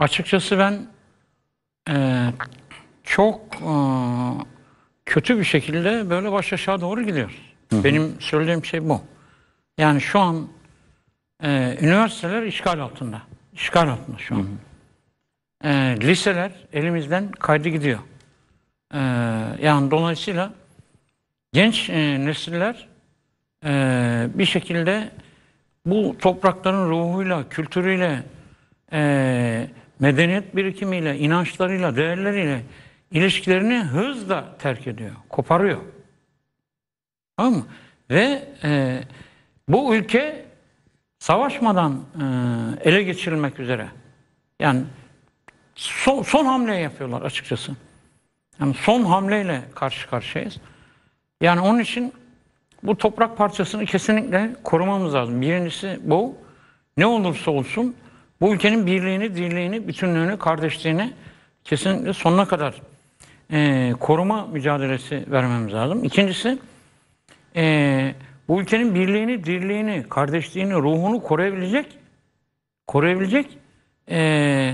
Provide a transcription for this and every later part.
Açıkçası ben e, çok e, kötü bir şekilde böyle baş aşağı doğru gidiyoruz. Hı hı. Benim söylediğim şey bu. Yani şu an e, üniversiteler işgal altında. İşgal altında şu an. E, liseler elimizden kaydı gidiyor. E, yani dolayısıyla genç e, nesiller e, bir şekilde bu toprakların ruhuyla, kültürüyle e, medeniyet birikimiyle, inançlarıyla, değerleriyle ilişkilerini hızla terk ediyor, koparıyor. Tamam mı? Ve e, bu ülke savaşmadan e, ele geçirilmek üzere. Yani son, son hamle yapıyorlar açıkçası. Yani son hamleyle karşı karşıyayız. Yani onun için bu toprak parçasını kesinlikle korumamız lazım. Birincisi bu. Ne olursa olsun bu ülkenin birliğini, dirliğini, bütünlüğünü, kardeşliğini kesinlikle sonuna kadar e, koruma mücadelesi vermemiz lazım. İkincisi, e, bu ülkenin birliğini, dirliğini, kardeşliğini, ruhunu koruyabilecek, koruyabilecek e,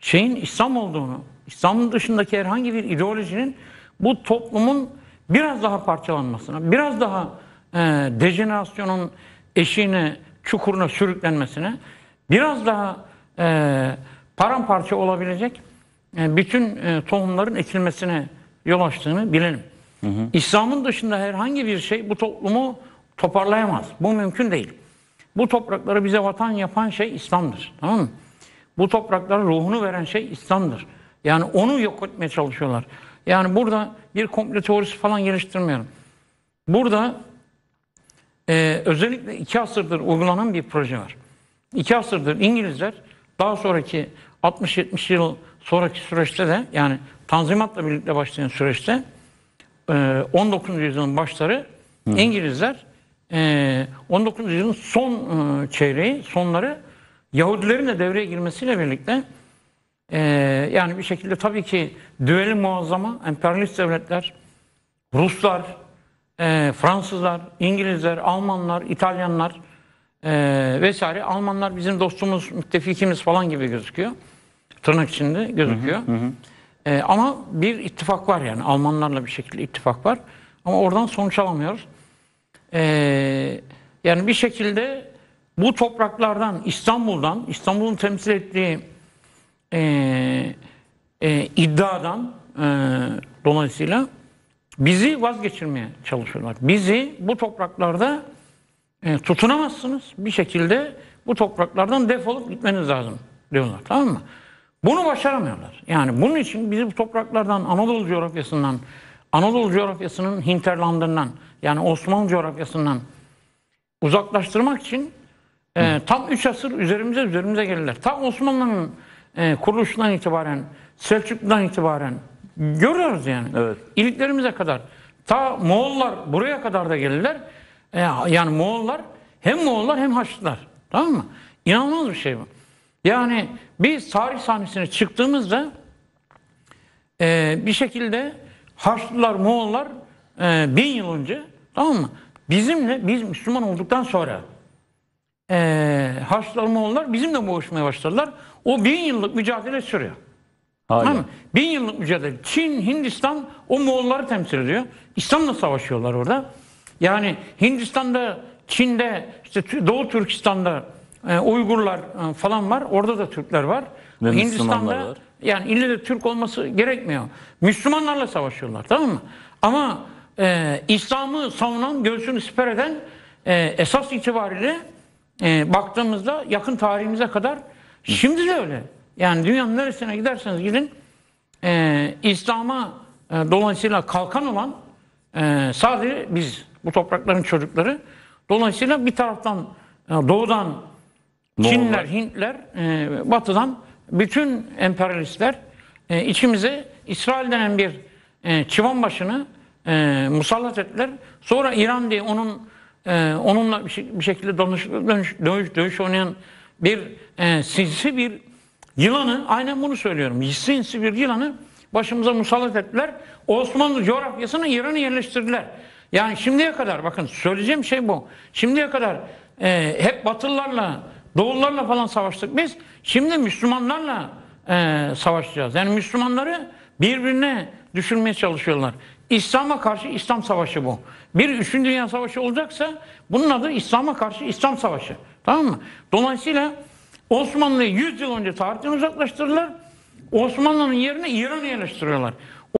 şeyin İslam olduğunu, İslam'ın dışındaki herhangi bir ideolojinin bu toplumun biraz daha parçalanmasına, biraz daha e, dejenerasyonun eşiğine, çukuruna sürüklenmesine, biraz daha e, paramparça olabilecek e, bütün e, tohumların ekilmesine yol açtığını bilelim. İslam'ın dışında herhangi bir şey bu toplumu toparlayamaz. Bu mümkün değil. Bu toprakları bize vatan yapan şey İslam'dır. Tamam mı? Bu topraklara ruhunu veren şey İslam'dır. Yani onu yok etmeye çalışıyorlar. Yani burada bir komple teorisi falan geliştirmiyorum. Burada e, özellikle iki asırdır uygulanan bir proje var. İki asırdır İngilizler daha sonraki 60-70 yıl sonraki süreçte de yani Tanzimat'la birlikte başlayan süreçte 19. E, yüzyılın başları Hı. İngilizler 19. E, yüzyılın son e, çeyreği sonları Yahudilerin de devreye girmesiyle birlikte yani bir şekilde tabii ki düeli muazzama emperyalist devletler Ruslar Fransızlar, İngilizler, Almanlar, İtalyanlar e, vesaire Almanlar bizim dostumuz, müttefikimiz falan gibi gözüküyor. Tırnak içinde gözüküyor. Hı hı E, ama bir ittifak var yani Almanlarla bir şekilde ittifak var. Ama oradan sonuç alamıyoruz. E, yani bir şekilde bu topraklardan, İstanbul'dan, İstanbul'un temsil ettiği e, e, iddiadan e, dolayısıyla bizi vazgeçirmeye çalışıyorlar. Bizi bu topraklarda e, tutunamazsınız. Bir şekilde bu topraklardan defolup gitmeniz lazım diyorlar. Tamam mı? Bunu başaramıyorlar. Yani bunun için bizi bu topraklardan, Anadolu coğrafyasından, Anadolu coğrafyasının hinterlandından, yani Osmanlı coğrafyasından uzaklaştırmak için e, tam 3 asır üzerimize üzerimize gelirler. Tam Osmanlı'nın e, kuruluşundan itibaren, Selçuklu'dan itibaren görüyoruz yani. Evet. İliklerimize kadar. Ta Moğollar buraya kadar da gelirler. E, yani Moğollar hem Moğollar hem Haçlılar. Tamam mı? İnanılmaz bir şey bu. Yani biz tarih sahnesine çıktığımızda e, bir şekilde Haçlılar, Moğollar e, bin yıl önce tamam mı? Bizimle, biz Müslüman olduktan sonra e, Haçlılar, Moğollar bizimle boğuşmaya başladılar. O bin yıllık mücadele sürüyor. Hayır. Tamam mı? Bin yıllık mücadele. Çin, Hindistan o Moğolları temsil ediyor. İslam'la savaşıyorlar orada. Yani Hindistan'da, Çin'de, işte Doğu Türkistan'da e, Uygurlar e, falan var. Orada da Türkler var. Ve Hindistan'da var. yani ille de Türk olması gerekmiyor. Müslümanlarla savaşıyorlar tamam mı? Ama e, İslam'ı savunan, göğsünü siper eden e, esas itibariyle e, baktığımızda yakın tarihimize kadar şimdi de öyle. Yani dünyanın neresine giderseniz gidin e, İslam'a e, dolayısıyla kalkan olan e, sadece biz bu toprakların çocukları. Dolayısıyla bir taraftan e, doğudan Çinler, Hintler, e, batıdan bütün emperyalistler e, içimize İsrail denen bir çivan başını musallat ettiler. Sonra İran diye onun onunla bir şey, şekilde dönüş, dövüş, dövüş oynayan bir sinsi bir yılanı, aynen bunu söylüyorum, sinsi bir yılanı başımıza musallat ettiler. Osmanlı coğrafyasına İran'ı yerleştirdiler. Yani şimdiye kadar bakın söyleyeceğim şey bu. Şimdiye kadar e, hep Batılılarla, Doğullarla falan savaştık biz. Şimdi Müslümanlarla e, savaşacağız. Yani Müslümanları birbirine düşürmeye çalışıyorlar. İslam'a karşı İslam savaşı bu. Bir üçüncü dünya savaşı olacaksa bunun adı İslam'a karşı İslam savaşı. Tamam mı? Dolayısıyla Osmanlı'yı 100 yıl önce tarihten uzaklaştırırlar. Osmanlı'nın yerine İran'ı yerleştiriyorlar.